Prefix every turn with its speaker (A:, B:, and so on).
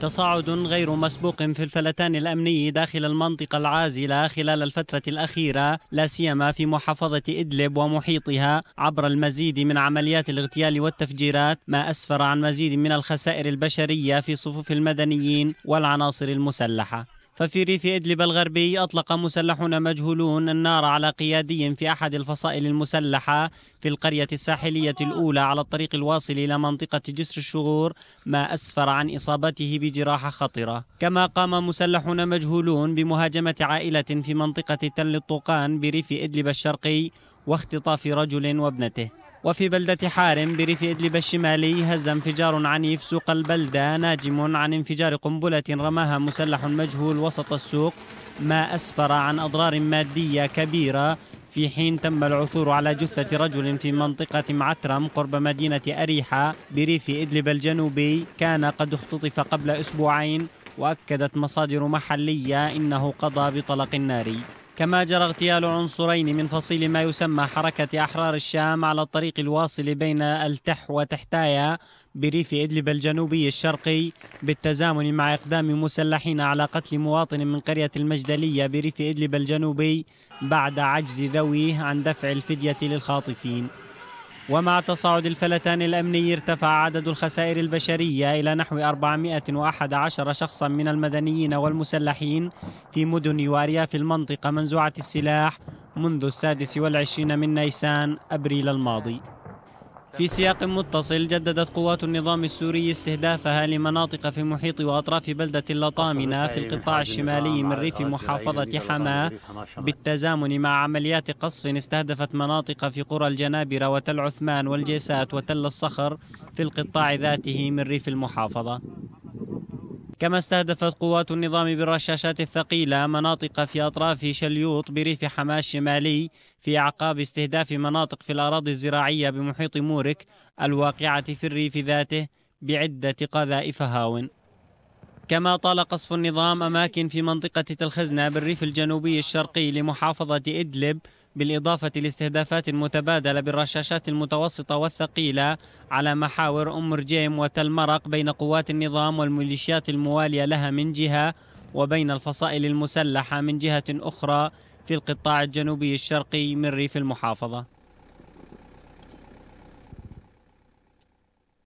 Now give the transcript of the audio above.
A: تصاعد غير مسبوق في الفلتان الأمني داخل المنطقة العازلة خلال الفترة الأخيرة لا سيما في محافظة إدلب ومحيطها عبر المزيد من عمليات الاغتيال والتفجيرات ما أسفر عن مزيد من الخسائر البشرية في صفوف المدنيين والعناصر المسلحة ففي ريف إدلب الغربي أطلق مسلحون مجهولون النار على قيادي في أحد الفصائل المسلحة في القرية الساحلية الأولى على الطريق الواصل إلى منطقة جسر الشغور ما أسفر عن إصابته بجراحة خطرة كما قام مسلحون مجهولون بمهاجمة عائلة في منطقة تل الطوقان بريف إدلب الشرقي واختطاف رجل وابنته وفي بلدة حارم بريف إدلب الشمالي هز انفجار عنيف سوق البلدة ناجم عن انفجار قنبلة رماها مسلح مجهول وسط السوق ما أسفر عن أضرار مادية كبيرة في حين تم العثور على جثة رجل في منطقة معترم قرب مدينة أريحة بريف إدلب الجنوبي كان قد اختطف قبل أسبوعين وأكدت مصادر محلية إنه قضى بطلق ناري كما جرى اغتيال عنصرين من فصيل ما يسمى حركة أحرار الشام على الطريق الواصل بين التح وتحتايا بريف إدلب الجنوبي الشرقي بالتزامن مع إقدام مسلحين على قتل مواطن من قرية المجدلية بريف إدلب الجنوبي بعد عجز ذويه عن دفع الفدية للخاطفين ومع تصاعد الفلتان الأمني ارتفع عدد الخسائر البشرية إلى نحو 411 شخصا من المدنيين والمسلحين في مدن وأرياف المنطقة منزوعة السلاح منذ السادس والعشرين من نيسان أبريل الماضي في سياق متصل جددت قوات النظام السوري استهدافها لمناطق في محيط وأطراف بلدة اللطامنة في القطاع الشمالي من ريف محافظة حماة بالتزامن مع عمليات قصف استهدفت مناطق في قرى الجنابرة وتل عثمان والجيسات وتل الصخر في القطاع ذاته من ريف المحافظة كما استهدفت قوات النظام بالرشاشات الثقيلة مناطق في أطراف شليوط بريف حماة الشمالي في أعقاب استهداف مناطق في الأراضي الزراعية بمحيط مورك الواقعة في الريف ذاته بعدة قذائف هاون كما طال قصف النظام أماكن في منطقة تلخزنة بالريف الجنوبي الشرقي لمحافظة إدلب بالإضافة لاستهدافات متبادلة بالرشاشات المتوسطة والثقيلة على محاور أم رجيم وتلمرق بين قوات النظام والميليشيات الموالية لها من جهة وبين الفصائل المسلحة من جهة أخرى في القطاع الجنوبي الشرقي من ريف المحافظة